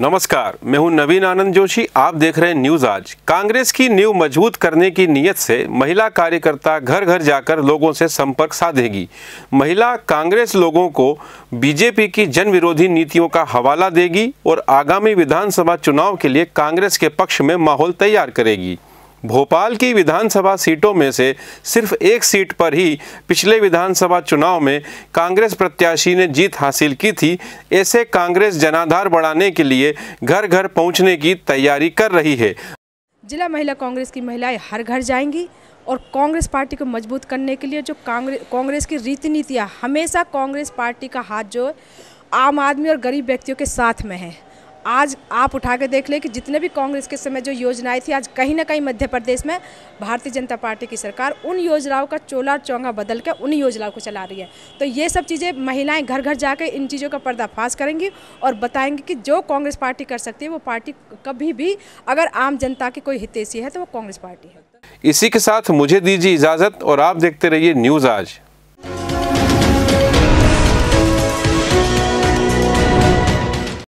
नमस्कार मैं हूं नवीन आनंद जोशी आप देख रहे हैं न्यूज आज कांग्रेस की नींव मजबूत करने की नीयत से महिला कार्यकर्ता घर घर जाकर लोगों से संपर्क साधेगी महिला कांग्रेस लोगों को बीजेपी की जन विरोधी नीतियों का हवाला देगी और आगामी विधानसभा चुनाव के लिए कांग्रेस के पक्ष में माहौल तैयार करेगी भोपाल की विधानसभा सीटों में से सिर्फ एक सीट पर ही पिछले विधानसभा चुनाव में कांग्रेस प्रत्याशी ने जीत हासिल की थी ऐसे कांग्रेस जनाधार बढ़ाने के लिए घर घर पहुंचने की तैयारी कर रही है जिला महिला कांग्रेस की महिलाएं हर घर जाएंगी और कांग्रेस पार्टी को मजबूत करने के लिए जो कांग्रेस कांग्रेस की रीति नीतियाँ हमेशा कांग्रेस पार्टी का हाथ जो आम आदमी और गरीब व्यक्तियों के साथ में है आज आप उठा के देख लें कि जितने भी कांग्रेस के समय जो योजनाएं थी आज कहीं ना कहीं मध्य प्रदेश में भारतीय जनता पार्टी की सरकार उन योजनाओं का चोला चौंगा बदल कर उन योजनाओं को चला रही है तो ये सब चीज़ें महिलाएं घर घर जाकर इन चीज़ों का पर्दाफाश करेंगी और बताएंगी कि जो कांग्रेस पार्टी कर सकती है वो पार्टी कभी भी अगर आम जनता की कोई हितेशी है तो वो कांग्रेस पार्टी है इसी के साथ मुझे दीजिए इजाज़त और आप देखते रहिए न्यूज़ आज